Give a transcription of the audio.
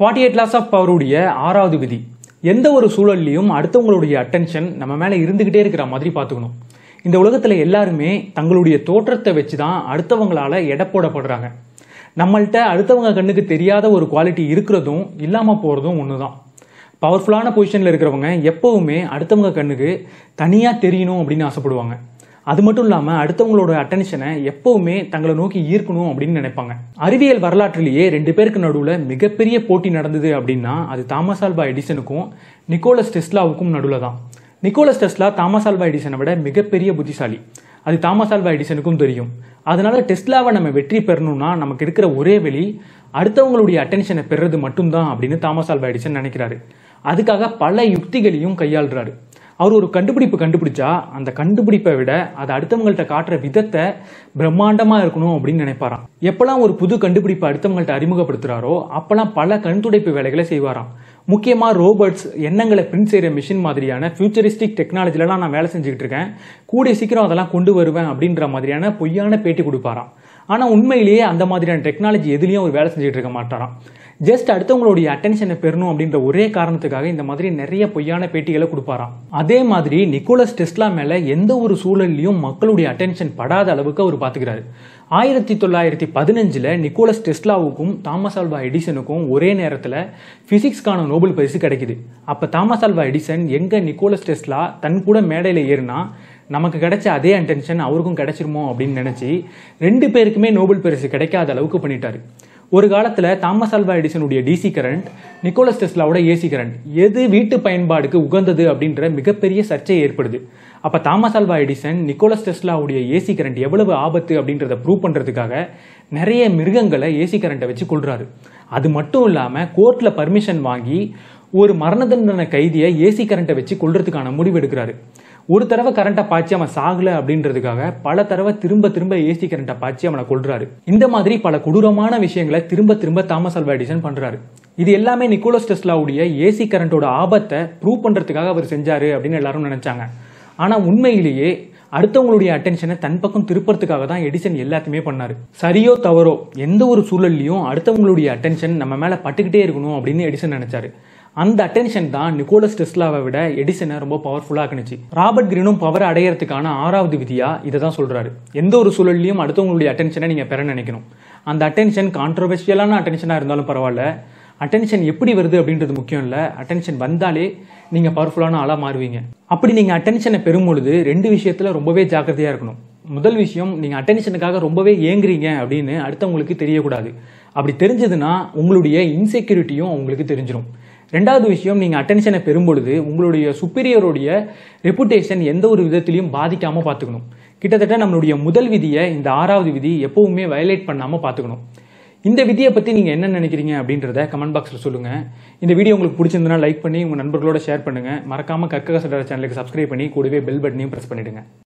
forty eight laws of பவருடைய ஆறாவது விதி எந்த ஒரு சூழல்லையும் அடுத்தவங்களுடைய அட்டென்ஷன் நம்ம மேலே இருந்துக்கிட்டே இருக்கிற மாதிரி பார்த்துக்கணும் இந்த உலகத்தில் எல்லாருமே தங்களுடைய தோற்றத்தை வச்சு தான் அடுத்தவங்களால எடை போடப்படுறாங்க நம்மள்கிட்ட அடுத்தவங்க கண்ணுக்கு தெரியாத ஒரு குவாலிட்டி இருக்கிறதும் இல்லாமல் போகிறதும் ஒன்று தான் பவர்ஃபுல்லான பொசிஷனில் இருக்கிறவங்க எப்போவுமே அடுத்தவங்க கண்ணுக்கு தனியாக தெரியணும் அப்படின்னு ஆசைப்படுவாங்க அது மட்டும் இல்லாமல் அடுத்தவங்களோட அட்டென்ஷனை எப்பவுமே தங்களை நோக்கி ஈர்க்கணும் அப்படின்னு நினைப்பாங்க அறிவியல் வரலாற்றிலேயே ரெண்டு பேருக்கு நடுவில் மிகப்பெரிய போட்டி நடந்தது அப்படின்னா அது தாமஸ் ஆல்பா எடிசனுக்கும் நிக்கோலஸ் டெஸ்லாவுக்கும் நடுவில் தான் நிக்கோலஸ் டெஸ்லா தாமஸ் ஆல்பா எடிசனை விட மிகப்பெரிய புத்திசாலி அது தாமஸ் ஆல்பா எடிசனுக்கும் தெரியும் அதனால டெஸ்லாவை நம்ம வெற்றி பெறணும்னா நமக்கு இருக்கிற ஒரே வழி அடுத்தவங்களுடைய அட்டென்ஷனை பெறுறது மட்டும்தான் அப்படின்னு தாமஸ் ஆல்பா எடிசன் நினைக்கிறாரு அதுக்காக பல யுக்திகளையும் கையாளுறாரு அவர் ஒரு கண்டுபிடிப்பு கண்டுபிடிச்சா அந்த கண்டுபிடிப்பை விட அதை அடுத்தவங்கள்ட்ட காட்டுற விதத்தை பிரம்மாண்டமாக இருக்கணும் அப்படின்னு நினைப்பாராம் எப்பெல்லாம் ஒரு புது கண்டுபிடிப்பை அடுத்தவங்கள்ட்ட அறிமுகப்படுத்துகிறாரோ அப்பெல்லாம் பல கண்துடைப்பு வேலைகளை செய்வாராம் முக்கியமாக ரோபோட்ஸ் எண்ணங்களை பிரிண்ட் செய்கிற மிஷின் மாதிரியான ஃபியூச்சரிஸ்டிக் டெக்னாலஜிலலாம் நான் வேலை செஞ்சுக்கிட்டு இருக்கேன் கூடிய சீக்கிரம் அதெல்லாம் கொண்டு வருவேன் அப்படின்ற மாதிரியான பொய்யான பேட்டி கொடுப்பாராம் ஆனால் உண்மையிலேயே அந்த மாதிரியான டெக்னாலஜி எதுலேயும் அவர் வேலை செஞ்சுட்டு இருக்க மாட்டாராம் ஜஸ்ட் அடுத்தவங்களுடைய அட்டென்ஷனை பெறணும் அப்படின்ற ஒரே காரணத்துக்காக இந்த மாதிரி நிறைய பொய்யான பேட்டிகளை கொடுப்பாராம் அதே மாதிரி நிக்கோலஸ் டெஸ்லா மேலே எந்த ஒரு சூழல்லையும் மக்களுடைய அட்டென்ஷன் படாத அளவுக்கு அவர் பார்த்துக்கிறாரு ஆயிரத்தி தொள்ளாயிரத்தி பதினஞ்சில் நிக்கோலஸ் டெஸ்லாவுக்கும் தாமஸ் ஆல்வா எடிசனுக்கும் ஒரே நேரத்தில் ஃபிசிக்ஸ்க்கான நோபல் பரிசு கிடைக்குது அப்போ தாமஸ் ஆல்வா எடிசன் எங்கே நிக்கோலஸ் டெஸ்லா தன் கூட மேடையில் ஏறுனா நமக்கு கிடைச்ச அதே அட்டென்ஷன் அவருக்கும் கிடைச்சிருமோ அப்படின்னு நினச்சி ரெண்டு பேருக்குமே நோபல் பரிசு கிடைக்காத அளவுக்கு பண்ணிட்டாரு ஒரு காலத்தில் தாமஸ் அல்வா எடிசனுடைய டிசி கரண்ட் நிக்கோலஸ் டெஸ்லாவோட ஏசி கரண்ட் எது வீட்டு பயன்பாடுக்கு உகந்தது அப்படின்ற மிகப்பெரிய சர்ச்சை ஏற்படுது அப்போ தாமஸ் ஆல்வா எடிசன் நிக்கோலஸ் டெஸ்லாவுடைய ஏசி கரண்ட் எவ்வளவு ஆபத்து அப்படின்றத ப்ரூவ் பண்ணுறதுக்காக நிறைய மிருகங்களை ஏசி கரண்ட்டை வச்சு கொள்றாரு அது மட்டும் இல்லாமல் கோர்ட்டில் பர்மிஷன் வாங்கி ஒரு மரண தண்டனை கைதியை ஏசி கரண்ட்டை வச்சு கொள்றதுக்கான முடிவு எடுக்கிறாரு ஒரு தடவை கரண்டை பாய்ச்சி அவன் சாகல அப்படின்றதுக்காக பல தடவை திரும்ப திரும்ப ஏசி கரண்ட்டை பாய்ச்சி அவனை கொள்றாரு இந்த மாதிரி பல கொடூரமான விஷயங்களை திரும்ப திரும்ப தாமஸ் அல்வா எடிசன் பண்றாரு இது எல்லாமே நிக்கோலஸ் டெஸ்லாவுடைய ஏசி கரண்டோட ஆபத்தை ப்ரூவ் பண்றதுக்காக அவர் செஞ்சாரு அப்படின்னு எல்லாரும் நினைச்சாங்க ஆனா உண்மையிலேயே அடுத்தவங்களுடைய அட்டென்ஷனை தன் பக்கம் திருப்பறதுக்காக தான் எடிசன் எல்லாத்தையுமே பண்ணாரு சரியோ தவறோ எந்த ஒரு சூழல்லையும் அடுத்தவங்களுடைய அட்டென்ஷன் நம்ம மேல பட்டுக்கிட்டே இருக்கணும் அப்படின்னு எடிசன் நினைச்சாரு அந்த அட்டென்ஷன் தான் நிக்கோலஸ் டெஸ்லாவை விட எடிசனை ரொம்ப பவர்ஃபுல்லாக ஆக்குனுச்சு ராபர்ட் கிரீனும் பவர் அடையிறதுக்கான ஆறாவது விதியாக இதை தான் சொல்கிறாரு எந்த ஒரு சூழல்லையும் அடுத்தவங்களுடைய அட்டென்ஷனை நீங்கள் பெற நினைக்கணும் அந்த அட்டென்ஷன் கான்ட்ரவர்ஷியலான அட்டென்ஷனாக இருந்தாலும் பரவாயில்ல அட்டென்ஷன் எப்படி வருது அப்படின்றது முக்கியம் இல்லை அட்டென்ஷன் வந்தாலே நீங்கள் பவர்ஃபுல்லான ஆளாக மாறுவீங்க அப்படி நீங்கள் அட்டென்ஷனை பெறும்பொழுது ரெண்டு விஷயத்தில் ரொம்பவே ஜாக்கிரதையாக இருக்கணும் முதல் விஷயம் நீங்கள் அட்டென்ஷனுக்காக ரொம்பவே ஏங்குறீங்க அப்படின்னு அடுத்தவங்களுக்கு தெரியக்கூடாது அப்படி தெரிஞ்சதுன்னா உங்களுடைய இன்செக்யூரிட்டியும் அவங்களுக்கு தெரிஞ்சிடும் ரெண்டாவது விஷயம் நீங்கள் அட்டென்ஷனை பெறும்பொழுது உங்களுடைய சுப்பீரியருடைய ரெப்புடேஷன் எந்த ஒரு விதத்திலையும் பாதிக்காமல் பார்த்துக்கணும் கிட்டத்தட்ட நம்மளுடைய முதல் விதியை இந்த ஆறாவது விதி எப்பவுமே வயலேட் பண்ணாமல் பார்த்துக்கணும் இந்த விதியை பற்றி நீங்கள் என்ன நினைக்கிறீங்க அப்படின்றத கமெண்ட் பாக்ஸில் சொல்லுங்கள் இந்த வீடியோ உங்களுக்கு பிடிச்சிருந்தனா லைக் பண்ணி உங்கள் நண்பர்களோட ஷேர் பண்ணுங்கள் மறக்காமல் கற்கக சட்டர சேனலுக்கு சப்ஸ்கிரைப் பண்ணி கூடவே பெல் பட்டனையும் ப்ரெஸ் பண்ணிவிடுங்க